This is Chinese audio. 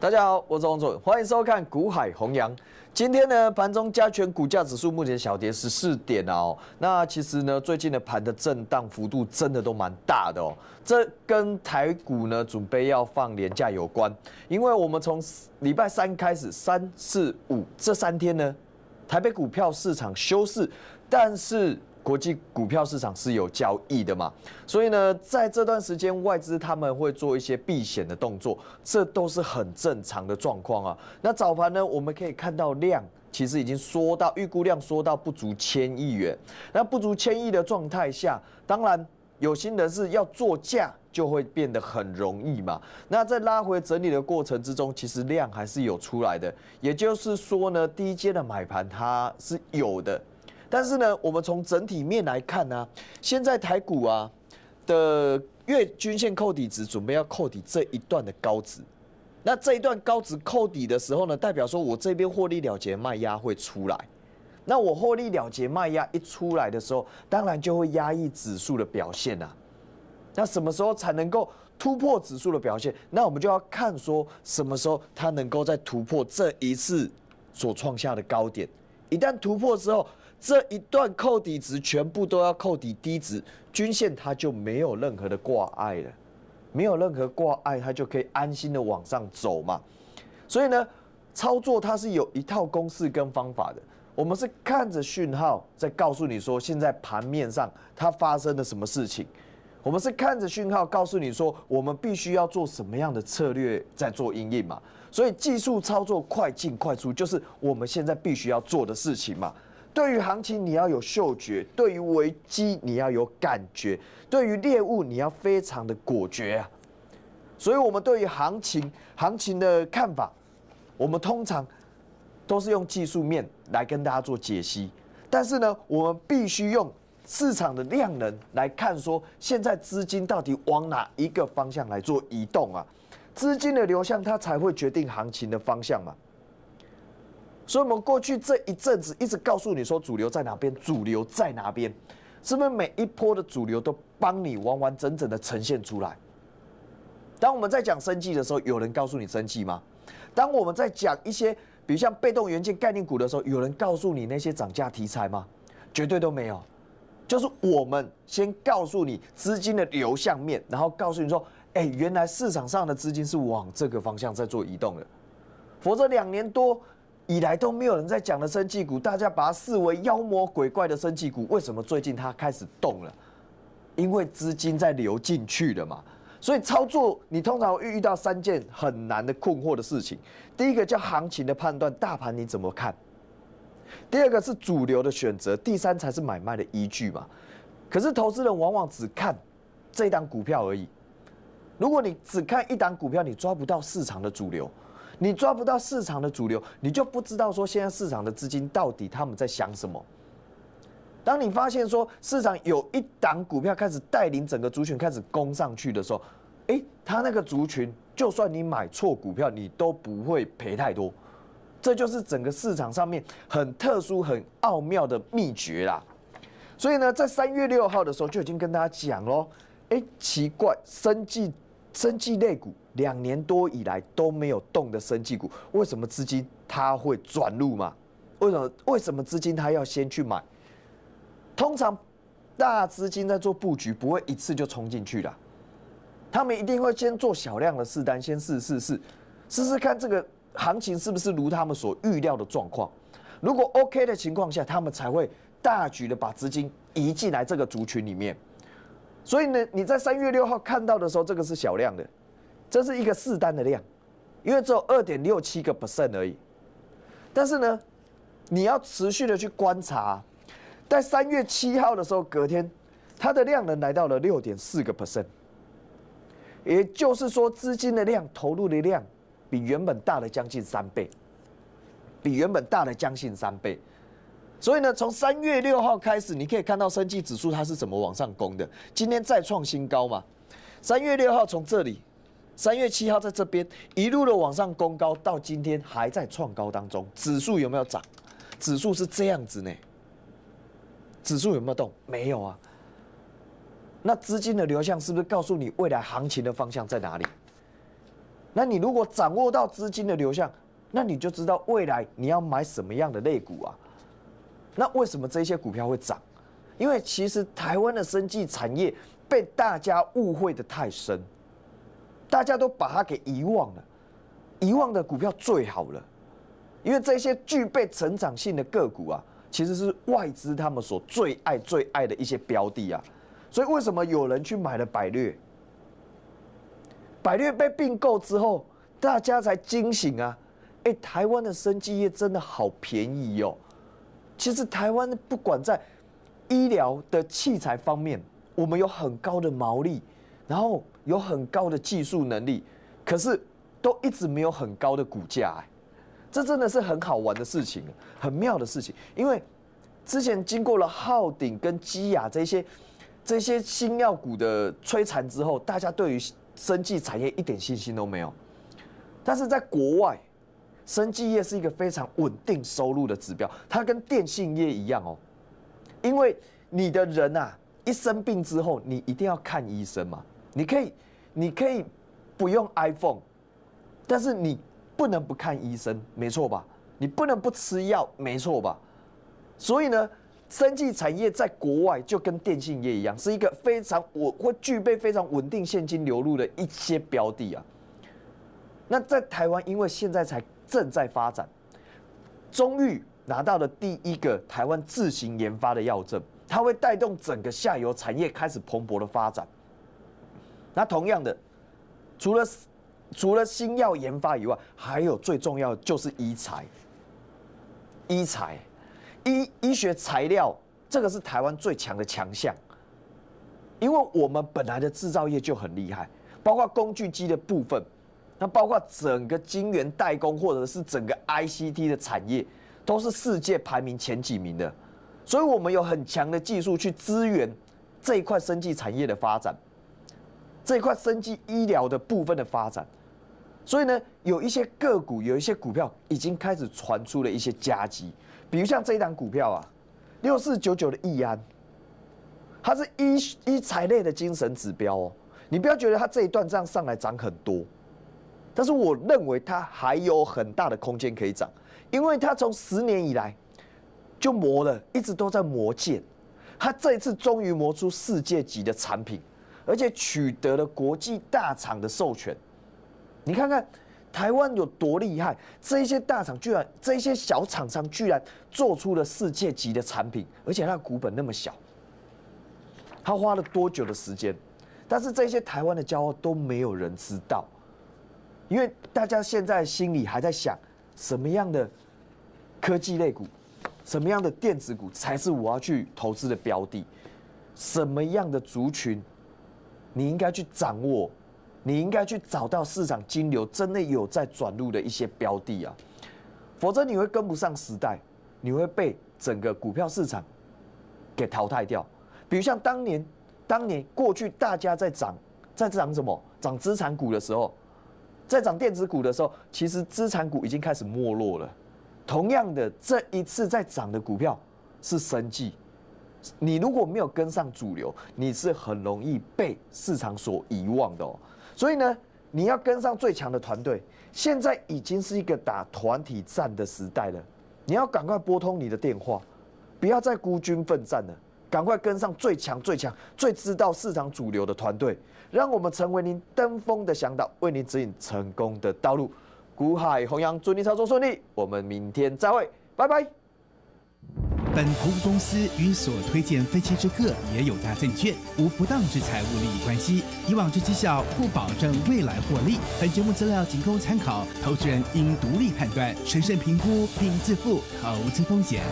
大家好，我是王总，欢迎收看《股海弘扬》。今天呢，盘中加权股价指数目前小跌十四点哦。那其实呢，最近的盘的震荡幅度真的都蛮大的哦。这跟台股呢准备要放年假有关，因为我们从礼拜三开始，三四五这三天呢，台北股票市场休市，但是。国际股票市场是有交易的嘛，所以呢，在这段时间外资他们会做一些避险的动作，这都是很正常的状况啊。那早盘呢，我们可以看到量其实已经缩到预估量，缩到不足千亿元。那不足千亿的状态下，当然有心人士要做价就会变得很容易嘛。那在拉回整理的过程之中，其实量还是有出来的，也就是说呢，低阶的买盘它是有的。但是呢，我们从整体面来看呢，现在台股啊的月均线扣底值准备要扣底这一段的高值，那这一段高值扣底的时候呢，代表说我这边获利了结卖压会出来，那我获利了结卖压一出来的时候，当然就会压抑指数的表现啊。那什么时候才能够突破指数的表现？那我们就要看说什么时候它能够再突破这一次所创下的高点，一旦突破之后。这一段扣底值全部都要扣底低值，均线它就没有任何的挂碍了，没有任何挂碍，它就可以安心的往上走嘛。所以呢，操作它是有一套公式跟方法的。我们是看着讯号在告诉你说，现在盘面上它发生了什么事情。我们是看着讯号告诉你说，我们必须要做什么样的策略在做阴影嘛。所以技术操作快进快出，就是我们现在必须要做的事情嘛。对于行情，你要有嗅觉；对于危机，你要有感觉；对于猎物，你要非常的果决啊！所以，我们对于行情行情的看法，我们通常都是用技术面来跟大家做解析。但是呢，我们必须用市场的量能来看，说现在资金到底往哪一个方向来做移动啊？资金的流向，它才会决定行情的方向嘛。所以，我们过去这一阵子一直告诉你说，主流在哪边？主流在哪边？是不是每一波的主流都帮你完完整整的呈现出来？当我们在讲生计的时候，有人告诉你生计吗？当我们在讲一些，比如像被动元件概念股的时候，有人告诉你那些涨价题材吗？绝对都没有。就是我们先告诉你资金的流向面，然后告诉你说，哎，原来市场上的资金是往这个方向在做移动的，否则两年多。以来都没有人在讲的生气股，大家把它视为妖魔鬼怪的生气股，为什么最近它开始动了？因为资金在流进去了嘛。所以操作你通常会遇到三件很难的困惑的事情：第一个叫行情的判断，大盘你怎么看？第二个是主流的选择，第三才是买卖的依据嘛。可是投资人往往只看这档股票而已。如果你只看一档股票，你抓不到市场的主流。你抓不到市场的主流，你就不知道说现在市场的资金到底他们在想什么。当你发现说市场有一档股票开始带领整个族群开始攻上去的时候，诶，他那个族群，就算你买错股票，你都不会赔太多。这就是整个市场上面很特殊、很奥妙的秘诀啦。所以呢，在三月六号的时候就已经跟大家讲喽，哎，奇怪，生计生技类股两年多以来都没有动的生技股，为什么资金它会转入嘛？为什么为什么资金它要先去买？通常大资金在做布局，不会一次就冲进去了，他们一定会先做小量的试单，先试试试，试试看这个行情是不是如他们所预料的状况。如果 OK 的情况下，他们才会大举的把资金移进来这个族群里面。所以呢，你在三月六号看到的时候，这个是小量的，这是一个四单的量，因为只有二点六七个 percent 而已。但是呢，你要持续的去观察，在三月七号的时候，隔天它的量能来到了六点四个 percent，也就是说资金的量投入的量比原本大了将近三倍，比原本大了将近三倍。所以呢，从三月六号开始，你可以看到升绩指数它是怎么往上攻的。今天再创新高嘛？三月六号从这里，三月七号在这边一路的往上攻高，到今天还在创高当中。指数有没有涨？指数是这样子呢？指数有没有动？没有啊。那资金的流向是不是告诉你未来行情的方向在哪里？那你如果掌握到资金的流向，那你就知道未来你要买什么样的类股啊？那为什么这些股票会涨？因为其实台湾的生技产业被大家误会的太深，大家都把它给遗忘了，遗忘的股票最好了，因为这些具备成长性的个股啊，其实是外资他们所最爱最爱的一些标的啊。所以为什么有人去买了百略？百略被并购之后，大家才惊醒啊！哎，台湾的生技业真的好便宜哟。其实台湾不管在医疗的器材方面，我们有很高的毛利，然后有很高的技术能力，可是都一直没有很高的股价，哎，这真的是很好玩的事情，很妙的事情。因为之前经过了浩鼎跟基亚这些这些新药股的摧残之后，大家对于生技产业一点信心都没有，但是在国外。生技业是一个非常稳定收入的指标，它跟电信业一样哦，因为你的人啊一生病之后，你一定要看医生嘛。你可以，你可以不用 iPhone，但是你不能不看医生，没错吧？你不能不吃药，没错吧？所以呢，生技产业在国外就跟电信业一样，是一个非常我会具备非常稳定现金流入的一些标的啊。那在台湾，因为现在才。正在发展，终于拿到了第一个台湾自行研发的药证，它会带动整个下游产业开始蓬勃的发展。那同样的，除了除了新药研发以外，还有最重要的就是医材，医材医医学材料这个是台湾最强的强项，因为我们本来的制造业就很厉害，包括工具机的部分。那包括整个晶圆代工，或者是整个 ICT 的产业，都是世界排名前几名的，所以我们有很强的技术去支援这一块生技产业的发展，这一块生技医疗的部分的发展。所以呢，有一些个股，有一些股票已经开始传出了一些夹击，比如像这一档股票啊，六四九九的易安，它是医医材类的精神指标哦。你不要觉得它这一段这样上来涨很多。但是我认为它还有很大的空间可以涨，因为它从十年以来就磨了，一直都在磨剑，它这一次终于磨出世界级的产品，而且取得了国际大厂的授权。你看看台湾有多厉害，这些大厂居然这些小厂商居然做出了世界级的产品，而且那股本那么小，他花了多久的时间？但是这些台湾的骄傲都没有人知道。因为大家现在心里还在想，什么样的科技类股，什么样的电子股才是我要去投资的标的，什么样的族群，你应该去掌握，你应该去找到市场金流真的有在转入的一些标的啊，否则你会跟不上时代，你会被整个股票市场给淘汰掉。比如像当年，当年过去大家在涨，在涨什么？涨资产股的时候。在涨电子股的时候，其实资产股已经开始没落了。同样的，这一次在涨的股票是生计，你如果没有跟上主流，你是很容易被市场所遗忘的哦。所以呢，你要跟上最强的团队。现在已经是一个打团体战的时代了，你要赶快拨通你的电话，不要再孤军奋战了，赶快跟上最强、最强、最知道市场主流的团队。让我们成为您登峰的向导，为您指引成功的道路。股海弘扬，祝您操作顺利。我们明天再会，拜拜。本投资公司与所推荐分期之客也有大证券无不当之财务利益关系，以往之绩效不保证未来获利。本节目资料仅供参考，投资人应独立判断、审慎评估并自负投资风险。